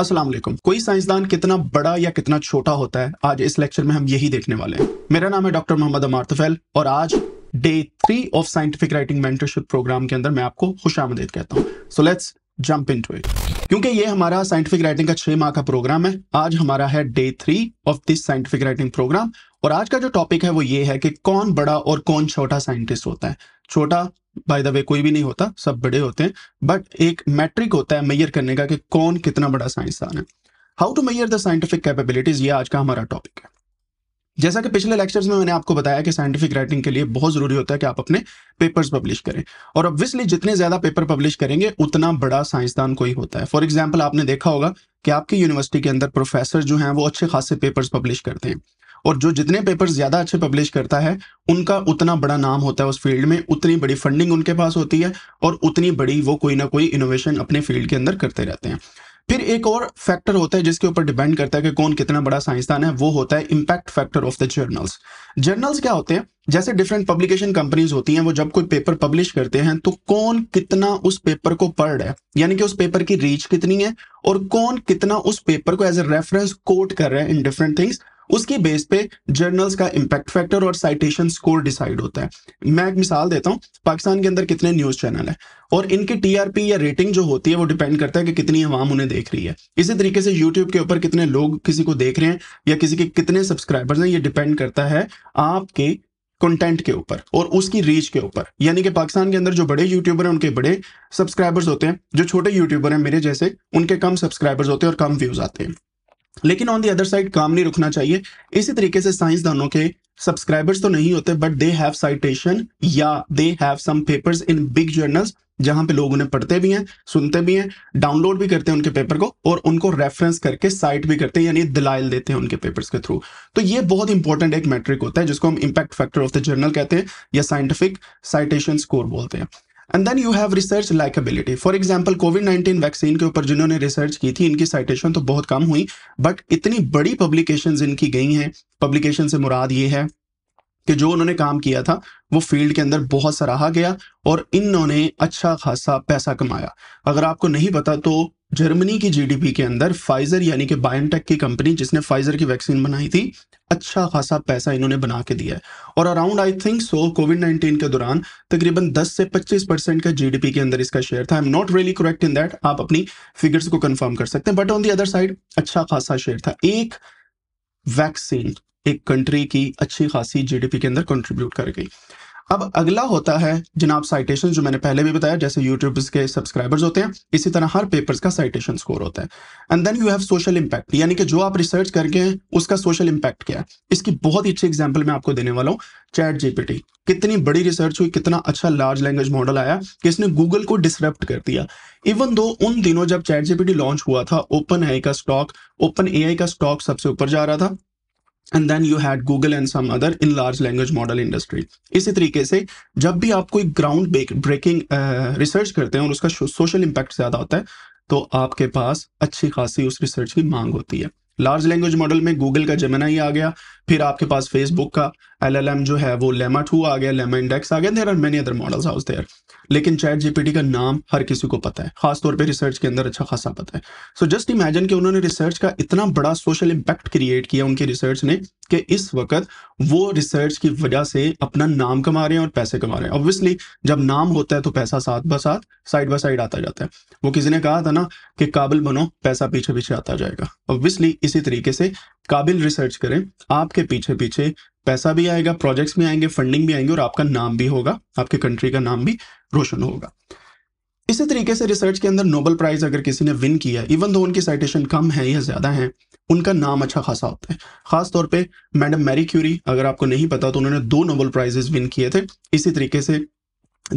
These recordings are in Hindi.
असलम कोई साइंसदान कितना बड़ा या कितना छोटा होता है आज इस लेक्चर में हम यही देखने वाले हैं मेरा नाम है डॉक्टर मोहम्मद अमार तफैल और आज day three of scientific writing mentorship program के अंदर मैं आपको खुश आमदेद कहता हूँ so let's jump into it क्योंकि ये हमारा साइंटिफिक राइटिंग का छह माह का प्रोग्राम है आज हमारा है day three of this scientific writing program और आज का जो टॉपिक है वो ये है कि कौन बड़ा और कौन छोटा साइंटिस्ट होता है छोटा बाय द वे कोई भी नहीं होता सब बड़े होते हैं बट एक मैट्रिक होता है मेयर करने का कि कौन कितना बड़ा साइंसदान है how to measure the scientific capabilities ये आज का हमारा टॉपिक है जैसा कि पिछले लेक्चर्स में मैंने आपको बताया कि साइंटिफिक राइटिंग के लिए बहुत जरूरी होता है कि आप अपने पेपर्स पब्लिश करें और ऑब्वियसली जितने ज्यादा पेपर पब्लिश करेंगे उतना बड़ा साइंसदान कोई होता है फॉर एग्जाम्पल आपने देखा होगा कि आपकी यूनिवर्सिटी के अंदर प्रोफेसर जो हैं वो अच्छे खासे पेपर्स पब्लिश करते हैं और जो जितने पेपर ज्यादा अच्छे पब्लिश करता है उनका उतना बड़ा नाम होता है उस फील्ड में उतनी बड़ी फंडिंग उनके पास होती है और उतनी बड़ी वो कोई ना कोई इनोवेशन अपने फील्ड के अंदर करते रहते हैं फिर एक और फैक्टर होता है जिसके ऊपर डिपेंड करता है कि कौन कितना बड़ा साइंसदान है वो होता है impact factor of the journals journals क्या होते हैं जैसे डिफरेंट पब्लिकेशन कंपनीज होती हैं वो जब कोई पेपर पब्लिश करते हैं तो कौन कितना उस पेपर को पढ़ रहा है यानी कि उस पेपर की रीच कितनी है और कौन कितना उस पेपर को एज ए रेफरेंस कोट कर रहा है इन डिफरेंट थिंग्स उसकी बेस पे जर्नल्स का इम्पैक्ट फैक्टर और साइटेशन स्कोर डिसाइड होता है मैं एक मिसाल देता हूँ पाकिस्तान के अंदर कितने न्यूज़ चैनल है और इनकी टीआरपी या रेटिंग जो होती है वो डिपेंड करता है कि कितनी आवाम उन्हें देख रही है इसी तरीके से यूट्यूब के ऊपर कितने लोग किसी को देख रहे हैं या किसी के कितने सब्सक्राइबर्स हैं ये डिपेंड करता है आपके कंटेंट के ऊपर और उसकी रीच के ऊपर यानी कि पाकिस्तान के अंदर जो बड़े यूट्यूबर हैं उनके बड़े सब्सक्राइबर्स होते हैं जो छोटे यूट्यूबर हैं मेरे जैसे उनके कम सब्सक्राइबर्स होते हैं और कम व्यूज आते हैं लेकिन ऑन दी अदर साइड काम नहीं रुकना चाहिए इसी तरीके से साइंसदानों के सब्सक्राइबर्स तो नहीं होते बट दे हैव साइटेशन या they have some papers in big journals जहां पे लोग उन्हें पढ़ते भी हैं सुनते भी हैं डाउनलोड भी करते हैं उनके पेपर को और उनको रेफरेंस करके साइट भी करते हैं यानी दलाइल देते हैं उनके पेपर्स के थ्रू तो ये बहुत इंपॉर्टेंट एक मैट्रिक होता है जिसको हम impact factor of the journal कहते हैं या साइंटिफिक साइटेशन स्कोर बोलते हैं and then you have research likeability for example COVID nineteen vaccine के ऊपर जिन्होंने रिसर्च की थी इनकी साइटेशन तो बहुत कम हुई बट इतनी बड़ी पब्लिकेशन इनकी गई हैं पब्लिकेशन से मुराद ये है कि जो उन्होंने काम किया था वो फील्ड के अंदर बहुत सराहा गया और इन्होंने अच्छा खासा पैसा कमाया अगर आपको नहीं पता तो जर्मनी की जीडीपी के अंदर फाइजर यानी कि बायोटेक की कंपनी जिसने फाइजर की वैक्सीन बनाई थी अच्छा खासा पैसा इन्होंने बना के दिया है और around I think so COVID 19 के दौरान तकरीबन 10 से 25 परसेंट का जीडीपी के अंदर इसका शेयर था I am not really correct in that आप अपनी फिगर्स को कंफर्म कर सकते हैं but on the other side अच्छा खासा शेयर था एक वैक्सीन एक कंट्री की अच्छी खासी जीडीपी के अंदर कंट्रीब्यूट कर गई अब अगला होता है जनाब साइटेशन जो मैंने पहले भी बताया जैसे यूट्यूब के सब्सक्राइबर्स होते हैं इसी तरह हर पेपर्स का साइटेशन स्कोर होता है and then you have social impact यानी कि जो आप रिसर्च करके उसका सोशल इम्पैक्ट क्या है इसकी बहुत ही अच्छी एग्जाम्पल मैं आपको देने वाला हूँ चैट जीपीटी कितनी बड़ी रिसर्च हुई कितना अच्छा लार्ज लैंग्वेज मॉडल आया कि इसने गूगल को डिसरप्ट कर दिया इवन दो उन दिनों जब चैट जीपीटी लॉन्च हुआ था ओपन आई का स्टॉक ओपन ए का स्टॉक सबसे ऊपर जा रहा था and then you had Google and some other in large language model industry इसी तरीके से जब भी आप कोई ग्राउंड ब्रेकिंग रिसर्च करते हैं और उसका सोशल इम्पैक्ट ज़्यादा होता है तो आपके पास अच्छी खासी उस रिसर्च की मांग होती है लार्ज लैंग्वेज मॉडल में गूगल का जमेना ही आ गया फिर आपके पास फेसबुक का एलएलएम जो है वो लेमा टू आ गया लेमा इंडेक्स आ गया there are many other models house there लेकिन चैट जीपीटी का नाम हर किसी को पता है खासतौर पे रिसर्च के अंदर अच्छा खासा पता है सो जस्ट इमेजिन कि उन्होंने रिसर्च का इतना बड़ा सोशल इम्पैक्ट क्रिएट किया उनकी रिसर्च ने कि इस वक्त वो रिसर्च की वजह से अपना नाम कमा रहे हैं और पैसे कमा रहे हैं ऑब्वियसली जब नाम होता है तो पैसा साथ ब साथ साइड बाय साइड आता जाता है वो किसी ने कहा था ना कि काबिल बनो पैसा पीछे पीछे आता जाएगा ऑब्वियसली इसी तरीके से काबिल रिसर्च करें आपके आपके पीछे पीछे पैसा भी आएगा प्रोजेक्ट्स भी आएंगे फंडिंग भी आएंगे और आपका नाम भी होगा आपके कंट्री का नाम भी रोशन होगा इसी तरीके से रिसर्च के अंदर नोबल प्राइज अगर किसी ने विन किया इवन दो उनकी साइटेशन कम है या ज्यादा है उनका नाम अच्छा खासा होता है खास तौर पे मैडम मैरी क्यूरी अगर आपको नहीं पता तो उन्होंने दो नोबल प्राइजेस विन किए थे इसी तरीके से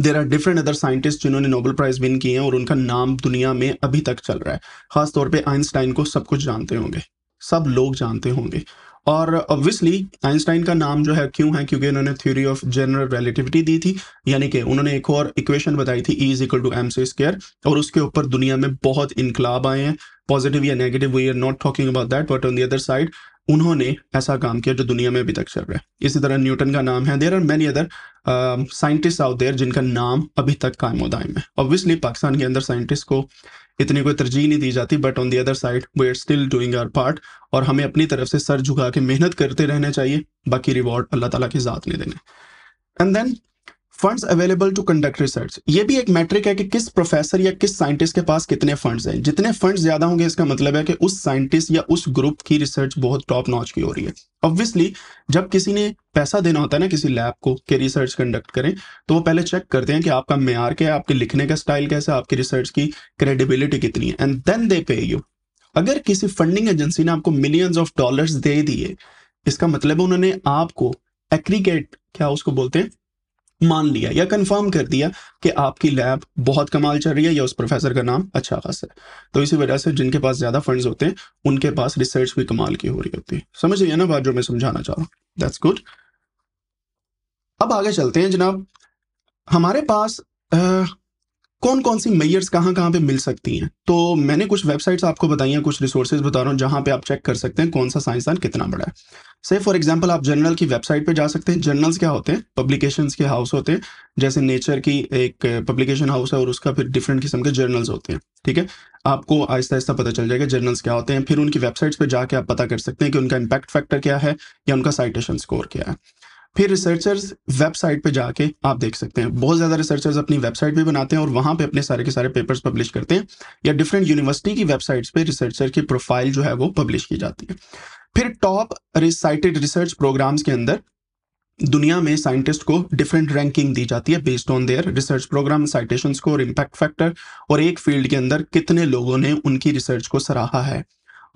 there are different other scientist जिन्होंने नोबल प्राइज विन किए हैं और उनका नाम दुनिया में अभी तक चल रहा है खासतौर पर आइंस्टाइन को सब कुछ जानते होंगे सब लोग जानते होंगे और ऑब्वियसली आइंस्टाइन का नाम जो है क्यों है क्योंकि उन्होंने थ्योरी ऑफ जनरल रिलेटिविटी दी थी यानी कि उन्होंने एक और इक्वेशन बताई थी is equal to m c square और उसके ऊपर दुनिया में बहुत इनकलाब आए हैं पॉजिटिव या negative we are not talking about that but on the other side उन्होंने ऐसा काम किया जो दुनिया में अभी तक चल रहा है इसी तरह न्यूटन का नाम है there are many other scientist out there जिनका नाम अभी तक कायम उदायम है ऑब्वियसली पाकिस्तान के अंदर साइंटिस्ट को इतनी कोई तरजीह नहीं दी जाती but on the other side we are still doing our part और हमें अपनी तरफ से सर झुका के मेहनत करते रहना चाहिए बाकी रिवॉर्ड अल्लाह ताला के ज़ात ने देने and then funds available to conduct research ये भी एक मैट्रिक है कि किस प्रोफेसर या किस साइंटिस्ट के पास कितने फंड्स हैं जितने फंड्स ज्यादा होंगे इसका मतलब है कि उस साइंटिस्ट या उस ग्रुप की रिसर्च बहुत टॉप नॉच की हो रही है ऑब्वियसली जब किसी ने पैसा देना होता है ना किसी लैब को कि रिसर्च कंडक्ट करें तो वो पहले चेक करते हैं कि आपका मैार क्या है आपके लिखने का स्टाइल कैसा है आपकी रिसर्च की क्रेडिबिलिटी कितनी है एंड देन दे पे यू अगर किसी फंडिंग एजेंसी ने आपको मिलियंस ऑफ डॉलर्स दे दिए इसका मतलब उन्होंने आपको एग्रीगेट क्या उसको बोलते हैं मान लिया या कंफर्म कर दिया कि आपकी लैब बहुत कमाल चल रही है या उस प्रोफेसर का नाम अच्छा खास है तो इसी वजह से जिनके पास ज़्यादा फंड्स होते हैं उनके पास रिसर्च भी कमाल की हो रही होती है समझ रही है ना बात जो मैं समझाना चाह रहा हूँ दैट्स गुड अब आगे चलते हैं जनाब हमारे पास आ, कौन कौन सी मैयर्स कहाँ कहाँ पे मिल सकती हैं तो मैंने कुछ वेबसाइट्स आपको बताई हैं कुछ रिसोर्सेज बता रहा हूँ जहाँ पे आप चेक कर सकते हैं कौन सा साइंसदान कितना बड़ा है से फॉर एग्जांपल आप जर्नल की वेबसाइट पे जा सकते हैं जर्नल्स क्या होते हैं पब्लिकेशंस के हाउस होते हैं जैसे नेचर की एक पब्लिकेशन हाउस है और उसका फिर डिफरेंट किस्म के जर्नल्स होते हैं ठीक है आपको आहिस्ता आहिस्ता पता चल जाएगा जर्नल्स क्या होते हैं फिर उनकी वेबसाइट्स पर जाके आप पता कर सकते हैं कि उनका इम्पैक्ट फैक्टर क्या है या उनका साइटेशन स्कोर क्या है फिर रिसर्चर्स वेबसाइट पे जाके आप देख सकते हैं बहुत ज़्यादा रिसर्चर्स अपनी वेबसाइट भी बनाते हैं और वहां पे अपने सारे के सारे पेपर्स पब्लिश करते हैं या डिफरेंट यूनिवर्सिटी की वेबसाइट्स पे रिसर्चर की प्रोफाइल जो है वो पब्लिश की जाती है फिर टॉप रिसाइटेड रिसर्च प्रोग्राम्स के अंदर दुनिया में साइंटिस्ट को डिफरेंट रैंकिंग दी जाती है based on their research program citation score impact factor और एक फील्ड के अंदर कितने लोगों ने उनकी रिसर्च को सराहा है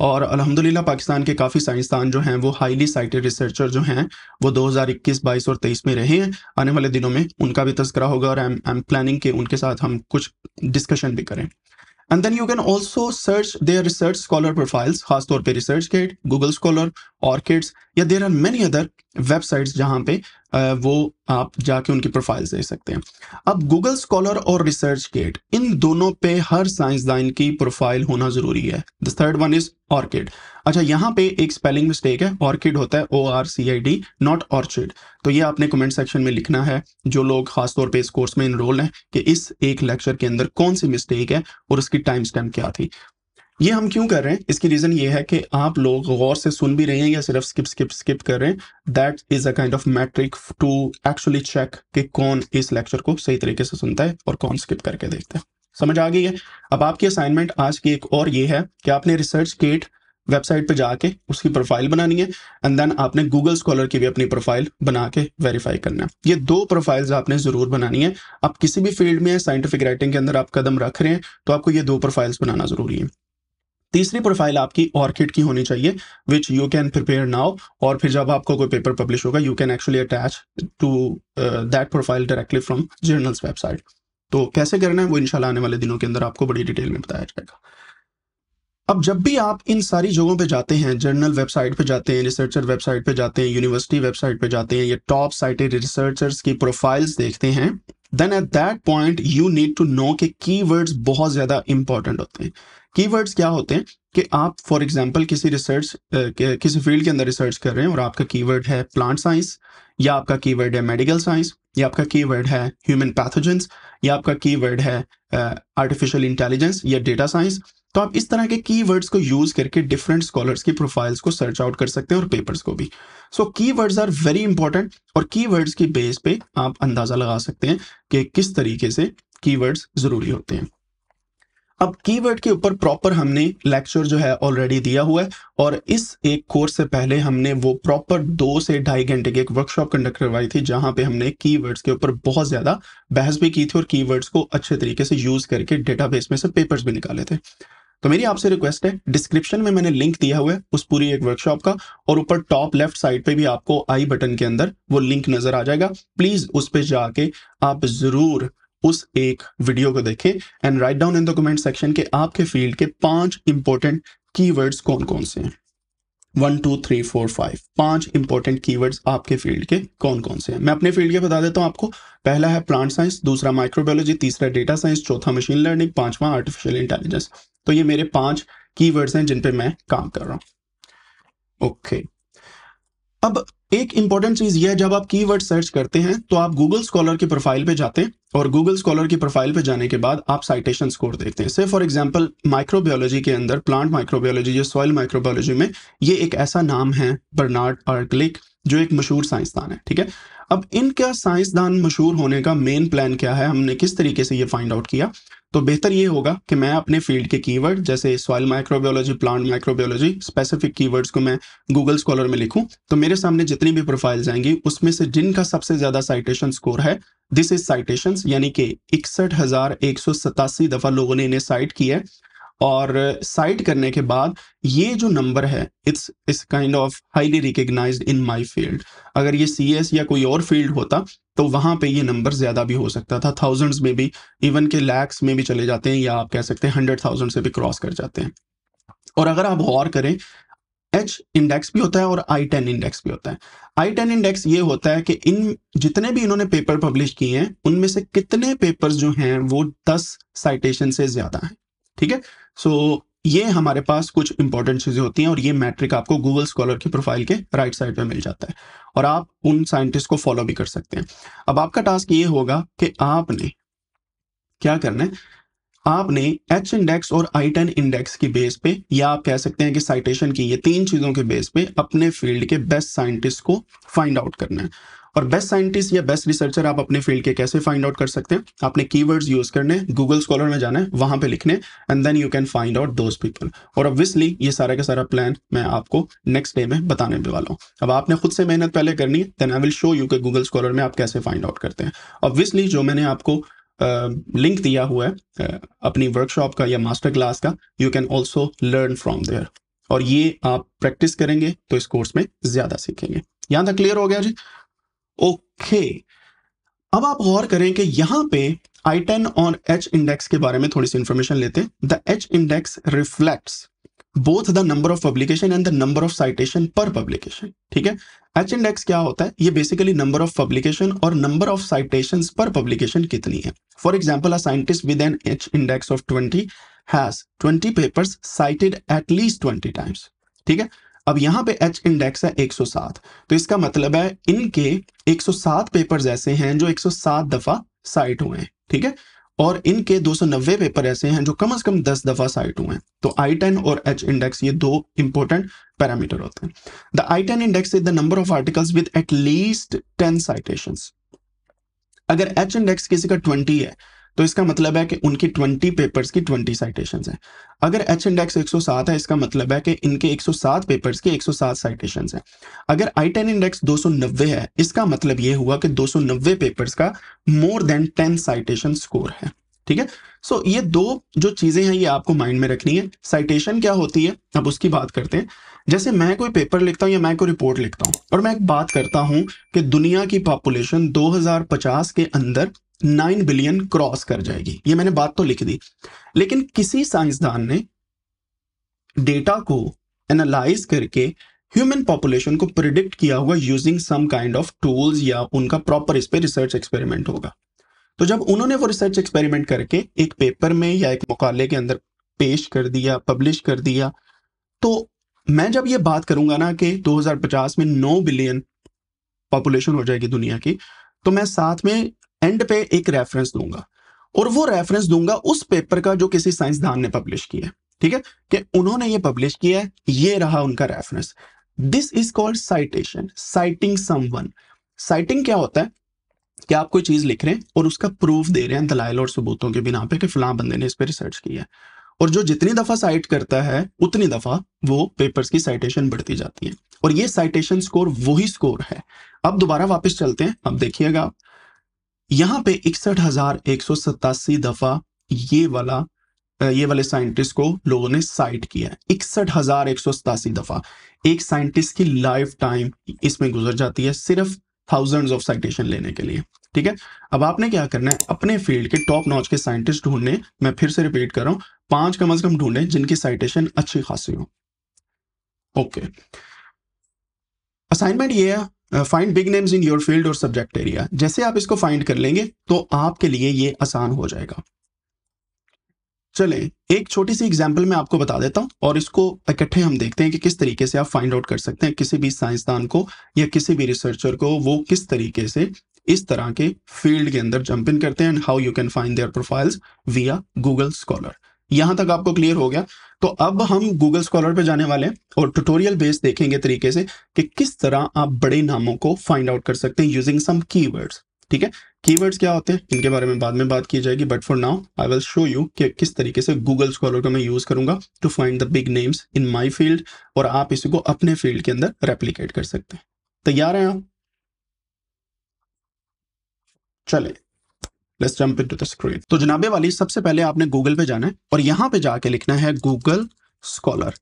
और अलहमदिल्ला पाकिस्तान के काफ़ी साइंसदान जो हैं वो हाईली साइटेड रिसर्चर जो हैं वो 2021, 22 और 23 में रहे हैं आने वाले दिनों में उनका भी तस्करा होगा और आई एम प्लानिंग के उनके साथ हम कुछ डिस्कशन भी करें and then you can also search their research scholar profiles खासतौर पर ResearchGate Google Scholar ORCIDs या there are many other websites जहाँ पे वो आप जाके उनकी प्रोफाइल देख सकते हैं अब गूगल स्कॉलर और रिसर्च गेट इन दोनों पे हर साइंसदान की प्रोफाइल होना जरूरी है the third one is ORCID अच्छा यहाँ पे एक स्पेलिंग मिस्टेक है ऑर्किड होता है O R C I D not orchid तो ये आपने कमेंट सेक्शन में लिखना है जो लोग खासतौर पे इस कोर्स में इनरोल हैं कि इस एक लेक्चर के अंदर कौन सी मिस्टेक है और उसकी टाइम स्टैम्प क्या थी ये हम क्यों कर रहे हैं इसकी रीजन ये है कि आप लोग गौर से सुन भी रहे हैं या सिर्फ स्किप स्किप स्किप कर रहे हैं that is a kind of metric to actually check कि कौन इस लेक्चर को सही तरीके से सुनता है और कौन स्किप करके देखता है समझ आ गई है अब आपकी असाइनमेंट आज की एक और ये है कि आपने रिसर्च गेट वेबसाइट पे जाके उसकी प्रोफाइल बनानी है एंड देन आपने गूगल स्कॉलर की भी अपनी प्रोफाइल बना के वेरीफाई करना है ये दो प्रोफाइल्स आपने जरूर बनानी है आप किसी भी फील्ड में साइंटिफिक राइटिंग के अंदर आप कदम रख रहे हैं तो आपको ये दो प्रोफाइल्स बनाना जरूरी है तीसरी प्रोफाइल आपकी ऑर्किड की होनी चाहिए which you can prepare now और फिर जब आपका कोई पेपर पब्लिश होगा you can actually attach to that profile directly from journals website तो कैसे करना है वो इंशाल्लाह आने वाले दिनों के अंदर आपको बड़ी डिटेल में बताया जाएगा अब जब भी आप इन सारी जगहों पे जाते हैं जर्नल वेबसाइट पे जाते हैं रिसर्चर वेबसाइट पे जाते हैं यूनिवर्सिटी वेबसाइट पे जाते हैं या टॉप साइटेड रिसर्चर्स की प्रोफाइल्स देखते हैं then at that point you need to know के कीवर्ड्स बहुत ज़्यादा इंपॉर्टेंट होते हैं कीवर्ड्स क्या होते हैं कि आप फॉर एग्जांपल किसी रिसर्च किसी फील्ड के अंदर रिसर्च कर रहे हैं और आपका कीवर्ड है प्लांट साइंस या आपका कीवर्ड है मेडिकल साइंस या आपका कीवर्ड है ह्यूमन पैथोजेंस या आपका कीवर्ड है आर्टिफिशियल इंटेलिजेंस या डेटा साइंस तो आप इस तरह के कीवर्ड्स को यूज करके डिफरेंट स्कॉलर्स की प्रोफाइल्स को सर्च आउट कर सकते हैं और पेपर्स को भी so keywords are very important और कीवर्ड्स की बेस पे आप अंदाजा लगा सकते हैं कि किस तरीके से कीवर्ड्स जरूरी होते हैं अब कीवर्ड के ऊपर प्रॉपर हमने लेक्चर जो है ऑलरेडी दिया हुआ है और इस एक कोर्स से पहले हमने वो प्रॉपर दो से ढाई घंटे की एक वर्कशॉप कंडक्ट करवाई थी जहां पे हमने कीवर्ड्स के ऊपर बहुत ज्यादा बहस भी की थी और कीवर्ड्स को अच्छे तरीके से यूज करके डेटाबेस में से पेपर्स भी निकाले थे तो मेरी आपसे रिक्वेस्ट है डिस्क्रिप्शन में मैंने लिंक दिया हुआ है उस पूरी एक वर्कशॉप का और ऊपर टॉप लेफ्ट साइड पे भी आपको आई बटन के अंदर वो लिंक नजर आ जाएगा प्लीज उस पर जाके आप जरूर उस एक वीडियो को देखें and write down in the comment section के आपके फील्ड के पांच इंपॉर्टेंट कीवर्ड्स कौन कौन से हैं one two three four five पांच इंपॉर्टेंट कीवर्ड्स आपके फील्ड के कौन कौन से हैं मैं अपने फील्ड के बता देता हूं आपको पहला है प्लांट साइंस दूसरा माइक्रोबायोलॉजी तीसरा डेटा साइंस चौथा मशीन लर्निंग पांचवा आर्टिफिशियल इंटेलिजेंस तो ये मेरे पांच कीवर्ड्स हैं जिन पे मैं काम कर रहा हूं ओके okay. अब एक इंपॉर्टेंट चीज यह जब आप कीवर्ड सर्च करते हैं तो आप गूगल स्कॉलर की प्रोफाइल पे जाते हैं और गूगल स्कॉलर की प्रोफाइल पे जाने के बाद आप साइटेशन स्कोर देखते हैं से फॉर एग्जांपल माइक्रोबायोलॉजी के अंदर प्लांट माइक्रोबायोलॉजी या सॉइल माइक्रोबायोलॉजी में ये एक ऐसा नाम है बर्नार्ड आर्कलिक जो एक मशहूर साइंसदान है ठीक है अब इनका साइंसदान मशहूर होने का मेन प्लान क्या है हमने किस तरीके से ये फाइंड आउट किया तो बेहतर ये होगा कि मैं अपने फील्ड के कीवर्ड जैसे soil microbiology plant microbiology specific keywords को मैं गूगल स्कॉलर में लिखूं तो मेरे सामने जितनी भी प्रोफाइल्स आएंगी उसमें से जिनका सबसे ज़्यादा साइटेशन स्कोर है दिस इज साइटेशन यानी कि इकसठ दफ़ा लोगों ने इन्हें साइट किया है और साइट करने के बाद ये जो नंबर है it's is kind of highly recognize in my field अगर ये सी एस या कोई और फील्ड होता तो वहां पे ये नंबर ज़्यादा भी हो सकता था थाउजेंड्स में भी इवन के लैक्स में भी चले जाते हैं या आप कह सकते हैं हंड्रेड थाउजेंड से भी क्रॉस कर जाते हैं और अगर आप गौर करें एच इंडेक्स भी होता है और आई टेन इंडेक्स भी होता है आई टेन इंडेक्स ये होता है कि इन जितने भी इन्होंने पेपर पब्लिश किए हैं उनमें से कितने पेपर्स जो हैं वो दस साइटेशन से ज़्यादा हैं ठीक है सो ये हमारे पास कुछ इंपॉर्टेंट चीजें होती हैं और ये मैट्रिक आपको गूगल स्कॉलर की प्रोफाइल के राइट साइड पे मिल जाता है और आप उन साइंटिस्ट को फॉलो भी कर सकते हैं अब आपका टास्क ये होगा कि आपने क्या करना है आपने एच इंडेक्स और आई टेन इंडेक्स की बेस पे या आप कह सकते हैं कि साइटेशन की ये तीन चीजों के बेस पे अपने फील्ड के बेस्ट साइंटिस्ट को फाइंड आउट करना है और बेस्ट साइंटिस्ट या बेस्ट रिसर्चर आप अपने फील्ड के कैसे फाइंड आउट कर सकते हैं आपने कीवर्ड्स यूज करने गूगल स्कॉलर में जाना है वहां पे लिखने and then you can find out those people और ऑब्वियसली ये सारा का सारा प्लान मैं आपको नेक्स्ट डे में बताने भी वाला हूँ अब आपने खुद से मेहनत पहले करनी है then I will show you के गूगल स्कॉलर में आप कैसे फाइंड आउट करते हैं ऑब्वियसली जो मैंने आपको लिंक uh, दिया हुआ है uh, अपनी वर्कशॉप का या मास्टर क्लास का you can also learn from there और ये आप प्रैक्टिस करेंगे तो इस कोर्स में ज्यादा सीखेंगे यहां तक क्लियर हो गया जी ओके अब आप गौर करें कि यहां पे आई टेन और एच इंडेक्स के बारे में थोड़ी सी इंफॉर्मेशन लेते हैं the H index reflect both the number of publication and the number of citation per publication ठीक है एच इंडेक्स क्या होता है ये बेसिकली नंबर ऑफ पब्लिकेशन और number of citation per publication कितनी है for example a scientist with an H index of twenty has twenty paper cited at least twenty times ठीक है अब यहाँ पे एच इंडेक्स है 107 तो इसका मतलब है इनके 107 पेपर्स ऐसे हैं जो 107 दफा साइट हुए हैं ठीक है और इनके 290 पेपर ऐसे हैं जो कम से कम 10 दफा साइट हुए हैं तो आई टेन और एच इंडेक्स ये दो इंपॉर्टेंट पैरामीटर होते हैं the I ten index is the number of articles with at least ten citation अगर एच इंडेक्स किसी का ट्वेंटी है तो इसका मतलब है कि उनकी 20 पेपर्स की 20 साइटेशन हैं अगर एच इंडेक्स 107 है इसका मतलब है कि इनके 107 पेपर्स की 107 साइटेशन हैं अगर आई टेन इंडेक्स 290 है इसका मतलब ये हुआ कि 290 पेपर्स का मोर देन 10 साइटेशन स्कोर है ठीक है सो so, ये दो जो चीजें हैं ये आपको माइंड में रखनी है साइटेशन क्या होती है अब उसकी बात करते हैं जैसे मैं कोई पेपर लिखता हूँ या मैं कोई रिपोर्ट लिखता हूँ और मैं एक बात करता हूँ कि दुनिया की पॉपुलेशन 2050 के अंदर नाइन बिलियन क्रॉस कर जाएगी ये मैंने बात तो लिख दी लेकिन किसी साइंसदान ने डेटा को एनालाइज करके ह्यूमन पॉपुलेशन को प्रिडिक्ट किया हुआ using some kind of tools या उनका प्रॉपर इस पर रिसर्च एक्सपेरिमेंट होगा तो जब उन्होंने वो रिसर्च एक्सपेरिमेंट करके एक पेपर में या एक मकाले के अंदर पेश कर दिया पब्लिश कर दिया तो मैं जब ये बात करूंगा ना कि 2050 में 9 बिलियन पॉपुलेशन हो जाएगी दुनिया की तो मैं साथ में एंड पे एक रेफरेंस दूंगा और वो रेफरेंस दूंगा उस पेपर का जो किसी साइंसदान ने पब्लिश किया है ठीक है कि उन्होंने ये पब्लिश किया है ये रहा उनका reference this is called citation citing someone citing क्या होता है कि आप कोई चीज लिख रहे हैं और उसका प्रूफ दे रहे हैं दलाइल और सबूतों के बिना पे कि फिलहाल बंदे ने इस पर रिसर्च किया है और जो जितनी दफा साइट करता है उतनी दफा वो पेपर्स की साइटेशन बढ़ती जाती है और ये साइटेशन स्कोर वही स्कोर है अब दोबारा वापस चलते हैं अब देखिएगा आप यहाँ पे इकसठ हजार एक सौ सतासी दफा ये वाला ये वाले साइंटिस्ट को लोगों ने साइट किया है इकसठ हजार एक सौ सतासी दफा एक साइंटिस्ट की लाइफ टाइम इसमें गुजर जाती है सिर्फ थाउजेंड्स ऑफ साइटेशन लेने के लिए ठीक है अब आपने क्या करना है अपने फील्ड के टॉप नॉच के साइंटिस्ट ढूंढने मैं फिर से रिपीट कर रहा हूं पांच कम अज कम ढूंढे जिनकी साइटेशन अच्छी खासी हो ओके असाइनमेंट ये है find big names in your field और सब्जेक्ट एरिया जैसे आप इसको फाइंड कर लेंगे तो आपके लिए ये आसान हो जाएगा चलें एक छोटी सी एग्जाम्पल मैं आपको बता देता हूं और इसको इकट्ठे हम देखते हैं कि किस तरीके से आप फाइंड आउट कर सकते हैं किसी भी साइंसदान को या किसी भी रिसर्चर को वो किस तरीके से इस तरह के फील्ड के अंदर जंप इन करते हैं and how you can find their profiles via Google Scholar यहां तक आपको क्लियर हो गया तो अब हम गूगल स्कॉलर पे जाने वाले हैं और ट्यूटोरियल बेस देखेंगे तरीके से कि किस तरह आप बड़े नामों को फाइंड आउट कर सकते हैं यूजिंग सम कीवर्ड्स ठीक है कीवर्ड्स क्या होते हैं इनके बारे में बाद में बात की जाएगी but for now I will show you कि किस तरीके से गूगल स्कॉलर का मैं यूज करूंगा to find the big names in my field और आप इसी को अपने फील्ड के अंदर रेप्लीकेट कर सकते हैं तैयार हैं आप चले let's jump into the screen तो जनाबे वाली सबसे पहले आपने गूगल पे जाना है और यहाँ पे जाके लिखना है गूगल स्कॉलर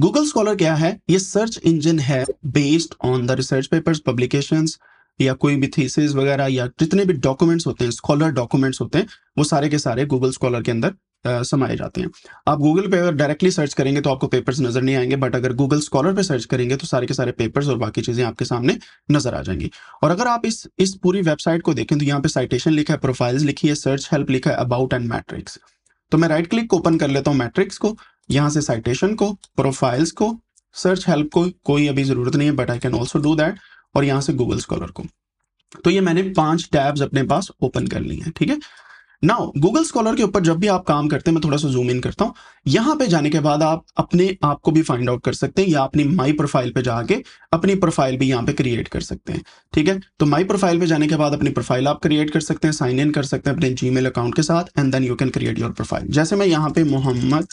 गूगल स्कॉलर क्या है ये सर्च इंजन है based on the research papers publications या कोई भी थीसिस वगैरह या जितने भी डॉक्यूमेंट्स होते हैं स्कॉलर डॉक्यूमेंट्स होते हैं वो सारे के सारे गूगल स्कॉलर के अंदर समाए जाते हैं आप गूगल पे अगर डायरेक्टली सर्च करेंगे तो आपको पेपर्स नजर नहीं आएंगे बट अगर गूगल स्कॉलर पे सर्च करेंगे तो सारे के सारे पेपर्स और बाकी चीजें आपके सामने नजर आ जाएंगी और अगर आप इस इस पूरी वेबसाइट को देखें तो यहाँ पे साइटेशन लिखा है प्रोफाइल्स लिखी है सर्च हेल्प लिखा है अबाउट एंड मैट्रिक्स तो मैं राइट क्लिक ओपन कर लेता हूँ मैट्रिक्स को यहाँ से साइटेशन को प्रोफाइल्स को सर्च हेल्प को कोई अभी जरूरत नहीं है but I can also do that और यहाँ से गूगल स्कॉलर को तो ये मैंने पांच टैब्स अपने पास ओपन कर ली हैं ठीक है थीके? नाउ गूगल स्कॉलर के ऊपर जब भी आप काम करते हैं मैं थोड़ा सा जूम इन करता हूं यहां पे जाने के बाद आप अपने आप को भी फाइंड आउट कर सकते हैं या अपनी माई प्रोफाइल पे जाके अपनी प्रोफाइल भी यहां पे क्रिएट कर सकते हैं ठीक है तो माई प्रोफाइल पे जाने के बाद अपनी प्रोफाइल आप क्रिएट कर सकते हैं साइन इन कर सकते हैं अपने जी अकाउंट के साथ and then you can create your profile जैसे मैं यहाँ पे मोहम्मद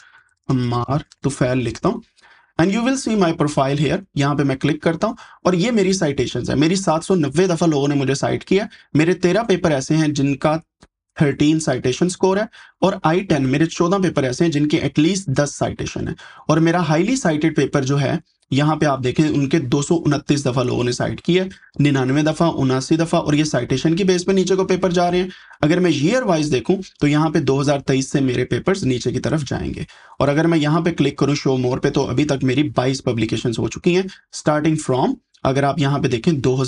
अम्मार तुफैल लिखता हूँ and you will see my profile here यहाँ पे मैं क्लिक करता हूँ और ये मेरी साइटेशन है मेरी 790 दफा लोगों ने मुझे साइट किया मेरे 13 पेपर ऐसे हैं जिनका थर्टीन साइटेशन स्कोर है और आई टेन मेरे चौदह पेपर ऐसे हैं जिनके एटलीस्ट दस साइटेशन है और मेरा हाईली साइटेड पेपर जो है यहाँ पे आप देखें उनके दो दफा लोगों ने साइट की है निन्यानवे दफा उनासी दफा और ये साइटेशन की बेस पे नीचे को पेपर जा रहे हैं अगर मैं ईयर वाइज देखूं तो यहाँ पे 2023 से मेरे पेपर्स नीचे की तरफ जाएंगे और अगर मैं यहाँ पे क्लिक करूं शो मोर पे तो अभी तक मेरी बाईस पब्लिकेशन हो चुकी हैं स्टार्टिंग फ्रॉम अगर आप यहाँ पे देखें दो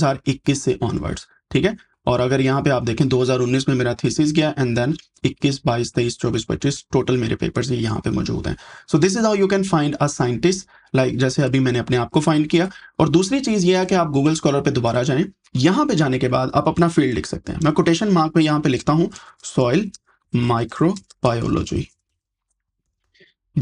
से ऑनवर्ड्स ठीक है और अगर यहाँ पे आप देखें 2019 में मेरा थीसिस गया एंड देन 21, 22, 23, 24, 25 टोटल मेरे पेपर्स ये यहाँ पे मौजूद हैं so this is how you can find a scientist like जैसे अभी मैंने अपने आप को फाइंड किया और दूसरी चीज़ ये है कि आप गूगल स्कॉलर पे दोबारा जाएं यहाँ पे जाने के बाद आप अपना फील्ड लिख सकते हैं मैं कोटेशन मार्क पर यहाँ पे लिखता हूँ सॉइल माइक्रोबायोलॉजी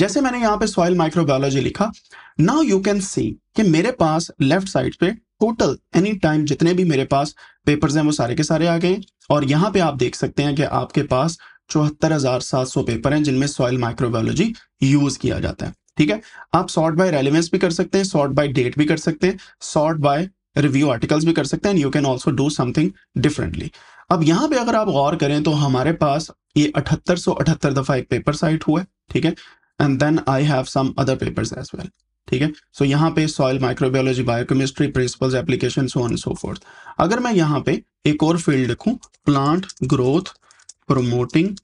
जैसे मैंने यहाँ पे सॉइल माइक्रोबायोलॉजी लिखा नाउ यू कैन सी कि मेरे पास लेफ्ट साइड पे टोटल एनी टाइम जितने भी मेरे पास पेपर्स हैं वो सारे के सारे आ गए और यहाँ पे आप देख सकते हैं कि आपके पास चौहत्तर हजार सात सौ पेपर हैं जिनमें सॉइल माइक्रोबायोलॉजी यूज किया जाता है ठीक है आप सॉर्ट बाय रेलिवेंस भी कर सकते हैं सॉर्ट बाय डेट भी कर सकते हैं सॉर्ट बाय रिव्यू आर्टिकल्स भी कर सकते हैं you can also do something differently अब यहाँ पे अगर आप गौर करें तो हमारे पास ये अठहत्तर सौ अठहत्तर दफा एक पेपर साइट हुआ है ठीक है and then I have some other papers as well ठीक है सो यहाँ पे soil microbiology biochemistry principles application so on so forth अगर मैं यहाँ पे एक और फील्ड लिखू प्लांट ग्रोथ प्रोमोटिंग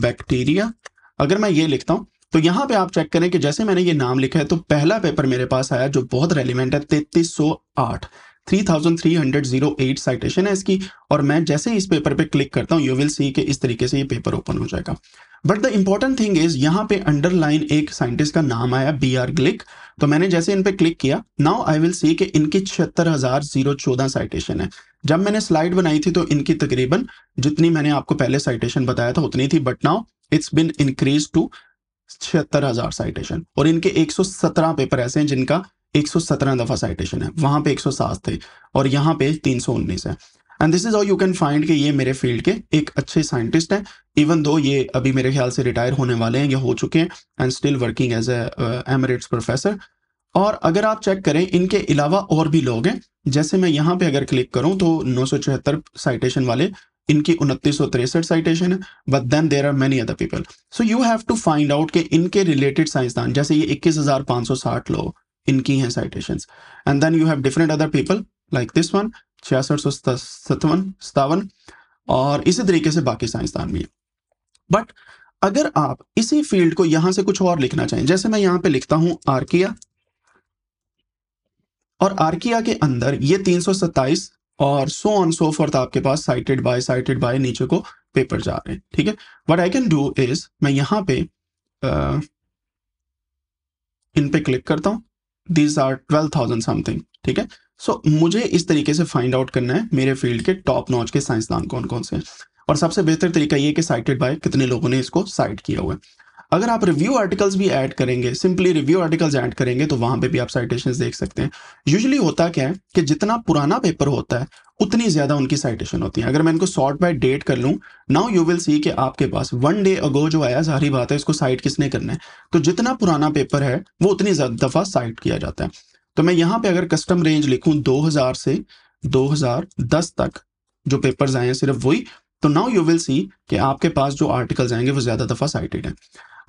बैक्टीरिया अगर मैं ये लिखता हूं तो यहां पे आप चेक करें कि जैसे मैंने ये नाम लिखा है तो पहला पेपर मेरे पास आया जो बहुत रेलिवेंट है 3308 3308 साइटेशन है इसकी और मैं जैसे इस पेपर पे क्लिक करता हूँ यू विल सी कि इस तरीके से ये पेपर ओपन हो जाएगा but the important thing is यहाँ पे अंडरलाइन एक साइंटिस्ट का नाम आया बी आर ग्लिक तो मैंने जैसे इन पे क्लिक किया नाउ आई विल सी कि इनकी छिहत्तर हजार जीरो चौदह साइटेशन है जब मैंने स्लाइड बनाई थी तो इनकी तकरीबन जितनी मैंने आपको पहले साइटेशन बताया था उतनी थी but now it's been increase to छिहत्तर हजार साइटेशन और इनके एक सौ सत्रह पेपर ऐसे हैं जिनका एक सौ सत्रह दफ़ा साइटेशन है वहां पे एक सौ सात थे और यहाँ पे तीन सौ उन्नीस है and this is all you can find कि ये मेरे फील्ड के एक अच्छे साइंटिस्ट हैं इवन दो ये अभी मेरे ख्याल से रिटायर होने वाले हैं ये हो चुके हैं and still working as emeritus professor और अगर आप चेक करें इनके अलावा और भी लोग हैं जैसे मैं यहाँ पे अगर क्लिक करूँ तो नौ सौ चौहत्तर साइटेशन वाले इनकी उनतीस सौ तिरसठ साइटेशन है but then there are many other people so you have to find out कि इनके रिलेटेड साइंसदान जैसे ये इक्कीस हजार पाँच सौ साठ लोग इनकी हैं citations and then you have different other people like this one छियासठ सौ सत्तावन सतावन और इसी तरीके से बाकी साइंसदान भी बट अगर आप इसी फील्ड को यहां से कुछ और लिखना चाहें जैसे मैं यहां पे लिखता हूं आर्किया और आर्किया के अंदर ये 327 और सो ऑन सो फोर्थ आपके पास साइटेड बाय साइटेड बाय नीचे को पेपर जा रहे हैं ठीक है what I can do is मैं यहां पे आ, इन पे क्लिक करता हूं these are twelve thousand something ठीक है सो so, मुझे इस तरीके से फाइंड आउट करना है मेरे फील्ड के टॉप नॉच के साइंसदान कौन कौन से और सबसे बेहतर तरीका ये कि साइटेड बाय कितने लोगों ने इसको साइट किया हुआ है अगर आप रिव्यू आर्टिकल्स भी ऐड करेंगे सिंपली रिव्यू आर्टिकल्स ऐड करेंगे तो वहां पे भी आप साइटेशन देख सकते हैं यूजली होता क्या है कि जितना पुराना पेपर होता है उतनी ज्यादा उनकी साइटेशन होती है अगर मैं इनको सॉर्ट बाय डेट कर लूँ नाउ यू विल सी कि आपके पास वन डे अगो जो आया सारी बात है इसको साइट किसने करना है तो जितना पुराना पेपर है वो उतनी दफा साइट किया जाता है तो मैं यहाँ पे अगर कस्टम रेंज लिखूं दो से दो तक जो पेपर्स आए हैं सिर्फ वही तो नाउ यू विल सी कि आपके पास जो आर्टिकल्स आएंगे वो ज्यादा दफा साइटेड हैं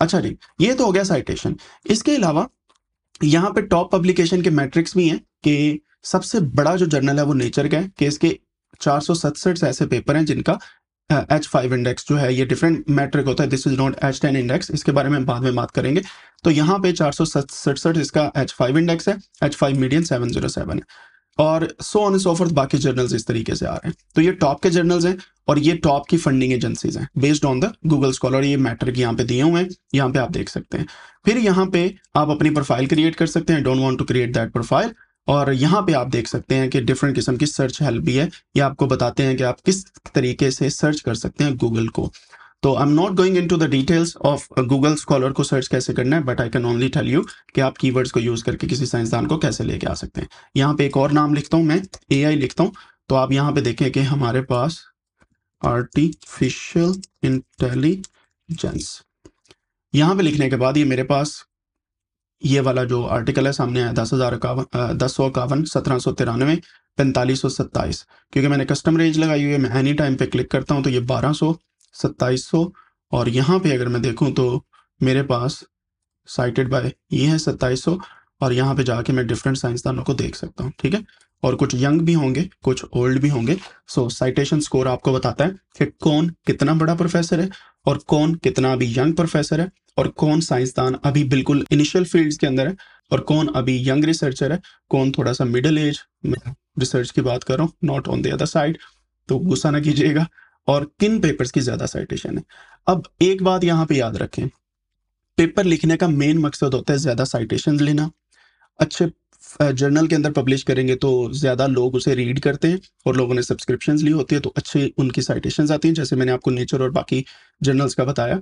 अच्छा जी ये तो हो गया साइटेशन इसके अलावा यहाँ पे टॉप पब्लिकेशन के मैट्रिक्स भी हैं कि सबसे बड़ा जो जर्नल है वो नेचर का है कि इसके चार ऐसे पेपर हैं जिनका एच फाइव इंडेक्स जो है ये डिफरेंट मैट्रिक होता है this is not H ten index इसके बारे में बाद में बात करेंगे तो यहाँ पे चार इसका एच फाइव इंडेक्स है H five medium seven zero seven है और सो ऑन सो फॉर बाकी जर्नल्स इस तरीके से आ रहे हैं तो ये टॉप के जर्नल्स हैं और ये टॉप की फंडिंग एजेंसीज हैं based on the Google Scholar ये मैटर की यहाँ पे दिए हुए हैं यहाँ पे आप देख सकते हैं फिर यहाँ पे आप अपनी प्रोफाइल क्रिएट कर सकते हैं don't want to create that profile और यहाँ पे आप देख सकते हैं कि डिफरेंट किस्म की सर्च हेल्प भी है ये आपको बताते हैं कि आप किस तरीके से सर्च कर सकते हैं गूगल को तो I am not going into the details of Google Scholar को सर्च कैसे करना है but I can only tell you कि आप कीवर्ड्स को यूज करके किसी साइंसदान को कैसे लेके आ सकते हैं यहाँ पे एक और नाम लिखता हूँ मैं ए लिखता हूँ तो आप यहाँ पे देखें कि हमारे पास आर्टिफिशियल इंटेलिजेंस यहाँ पे लिखने के बाद ये मेरे पास ये वाला जो आर्टिकल है सामने आया दस हज़ार इक्यावन दस सौ इक्यावन सत्रह सौ तिरानवे पैंतालीस सौ सत्ताईस क्योंकि मैंने कस्टम रेंज लगाई हुई है मैं एनी टाइम पे क्लिक करता हूँ तो ये बारह सौ सत्ताईस सौ और यहाँ पे अगर मैं देखूँ तो मेरे पास साइटेड बाय ये है सत्ताईस सौ और यहाँ पे जाके मैं डिफरेंट साइंसदानों को देख सकता हूँ ठीक है और कुछ यंग भी होंगे कुछ ओल्ड भी होंगे सो साइटेशन स्कोर आपको बताता है कि कौन कितना बड़ा प्रोफेसर है और कौन कितना अभी यंग प्रोफेसर है और कौन साइंसदान अभी बिल्कुल इनिशियल फील्ड्स के अंदर है और कौन अभी यंग रिसर्चर है कौन थोड़ा सा मिडिल एज रिसर्च की बात कर रहा हूँ not on the other side तो गुस्सा ना कीजिएगा और किन पेपर्स की ज़्यादा साइटेशन है अब एक बात यहाँ पे याद रखें पेपर लिखने का मेन मकसद होता है ज़्यादा साइटेशन लेना अच्छे जर्नल के अंदर पब्लिश करेंगे तो ज़्यादा लोग उसे रीड करते हैं और लोगों ने सब्सक्रिप्शन ली होती है तो अच्छे उनकी साइटेशन आती हैं जैसे मैंने आपको नेचर और बाकी जर्नल्स का बताया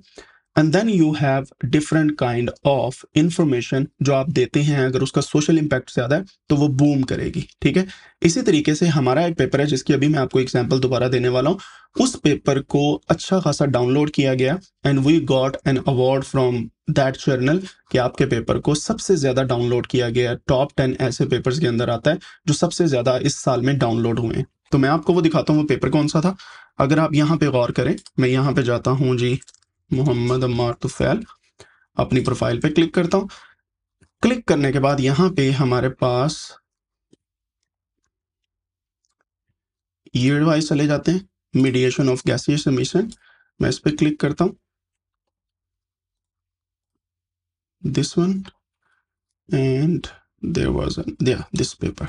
and then you have different kind of information जो आप देते हैं अगर उसका सोशल इम्पैक्ट ज़्यादा है तो वो बूम करेगी ठीक है इसी तरीके से हमारा एक पेपर है जिसकी अभी मैं आपको एग्जाम्पल दोबारा देने वाला हूँ उस पेपर को अच्छा खासा डाउनलोड किया गया and we got an award from that journal कि आपके पेपर को सबसे ज़्यादा डाउनलोड किया गया टॉप टेन ऐसे पेपर्स के अंदर आता है जो सबसे ज़्यादा इस साल में डाउनलोड हुए हैं तो मैं आपको वो दिखाता हूँ वो पेपर कौन सा था अगर आप यहाँ पे गौर करें मैं यहाँ पे जाता हूँ जी मोहम्मद अम्मार तुफैल अपनी प्रोफाइल पे क्लिक करता हूँ क्लिक करने के बाद यहाँ पे हमारे पास ये एडवाइस चले जाते हैं मीडिएशन ऑफ गैसियस एमिशन मैं इस पर क्लिक करता हूँ this one and there was this paper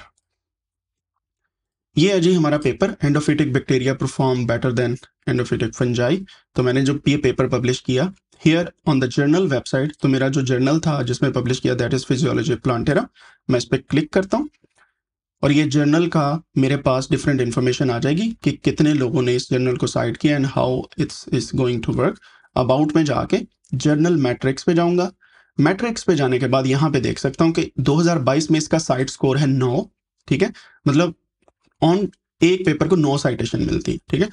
ये है जी हमारा paper endophytic bacteria perform better than endophytic fungi तो मैंने जो ये पेपर पब्लिश किया here on the journal website तो मेरा जो जर्नल था जिसमें पब्लिश किया दैट इज फिजियोलॉजी प्लांटेरा मैं इस पर क्लिक करता हूँ और ये जर्नल का मेरे पास डिफरेंट इन्फॉर्मेशन आ जाएगी कि कितने लोगों ने इस जर्नल को साइड किया and how it's is going to work about में जाके जर्नल मैट्रिक्स पे जाऊंगा मैट्रिक्स पे जाने के बाद यहाँ पे देख सकता हूँ कि 2022 में इसका साइट स्कोर है नौ ठीक है मतलब ऑन एक पेपर को नो साइटेशन मिलती ठीक है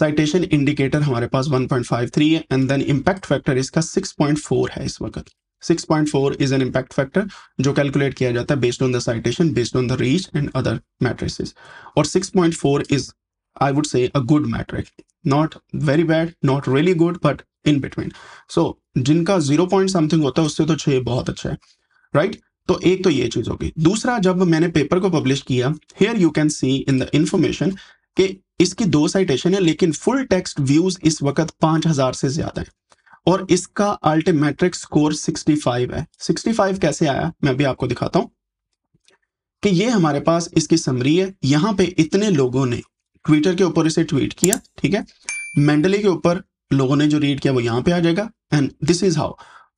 साइटेशन इंडिकेटर हमारे पास 1.53 है एंड देन इंपैक्ट फैक्टर इसका 6.4 है इस वक्त 6.4 इज एन इंपैक्ट फैक्टर जो कैलकुलेट किया जाता है based on the citation based on the reach and other matrices और 6.4 is I would say a good metric not very bad not really good but in between so जिनका जीरो पॉइंट समथिंग होता है उससे तो छह बहुत अच्छा है राइट right? तो एक तो ये चीज होगी दूसरा जब मैंने पेपर को पब्लिश किया here you can see in the information कि इसकी दो साइटेशन है लेकिन फुल टेक्स्ट व्यूज इस वक्त पांच हजार से ज्यादा है और इसका अल्टीमेट्रिक स्कोर 65 है 65 कैसे आया मैं भी आपको दिखाता हूं कि ये हमारे पास इसकी समरी है यहाँ पे इतने लोगों ने ट्विटर के ऊपर इसे ट्वीट किया ठीक है मेंडली के ऊपर लोगों ने जो रीड किया वो यहां पे आ जाएगा and this is how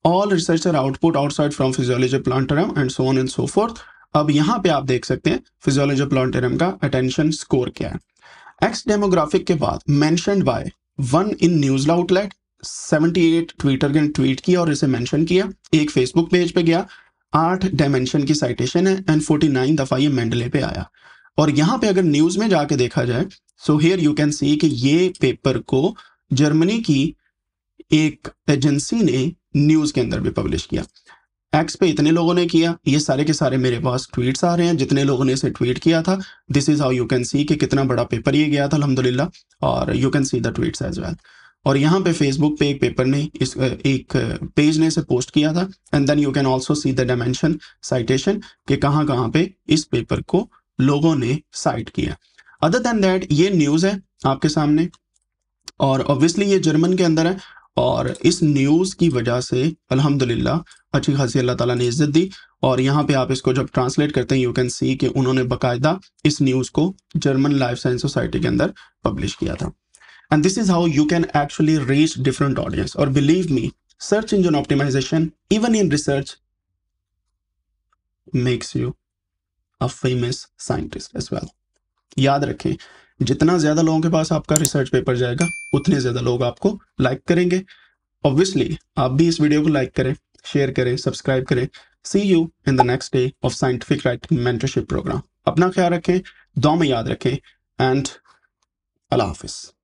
all researcher output outside from physiology plantarum and so on and so forth अब यहाँ पे आप देख सकते हैं फिजियोलॉजी प्लांटेरियम का अटेंशन स्कोर क्या है एक्स डेमोग्राफिक के बाद mentioned by one in news outlet 78 Twitter ने ट्वीट किया और इसे मेंशन किया एक फेसबुक पेज पे गया आठ डायमेंशन की साइटेशन है एंड 49 दफा ये मेंडले पे आया और यहाँ पे अगर न्यूज में जाके देखा जाए so here you can see कि ये पेपर को जर्मनी की एक एजेंसी ने न्यूज़ के अंदर भी पब्लिश किया एक्स पे इतने लोगों ने किया ये सारे के सारे मेरे पास ट्वीट्स आ रहे हैं जितने लोगों ने इसे ट्वीट किया था this is how you can see कि कितना बड़ा पेपर ये गया था अलहमदिल्ला और you can see the tweets as well और यहाँ पे फेसबुक पे एक पेपर ने इस एक पेज ने इसे पोस्ट किया था and then you can also see the dimension citation कि कहाँ कहाँ पे इस पेपर को लोगों ने साइट किया अदर देन दैट ये न्यूज़ है आपके सामने और ऑब्वियसली ये जर्मन के अंदर है और इस न्यूज़ की वजह से अल्हम्दुलिल्लाह अच्छी खासी अल्लाह ताला ने इज्जत दी और यहाँ पे आप इसको जब ट्रांसलेट करते हैं यू कैन सी कि उन्होंने बकायदा इस न्यूज़ को जर्मन लाइफ साइंस सोसाइटी के अंदर पब्लिश किया था and this is how you can actually reach different audience और believe me search engine optimization even in research makes you a famous scientist as well याद रखें जितना ज़्यादा लोगों के पास आपका रिसर्च पेपर जाएगा उतने ज़्यादा लोग आपको लाइक करेंगे ऑब्वियसली आप भी इस वीडियो को लाइक करें शेयर करें सब्सक्राइब करें see you in the next day of scientific writing mentorship programme अपना ख्याल रखें दो में याद रखें एंड अल्लाह हाफिज़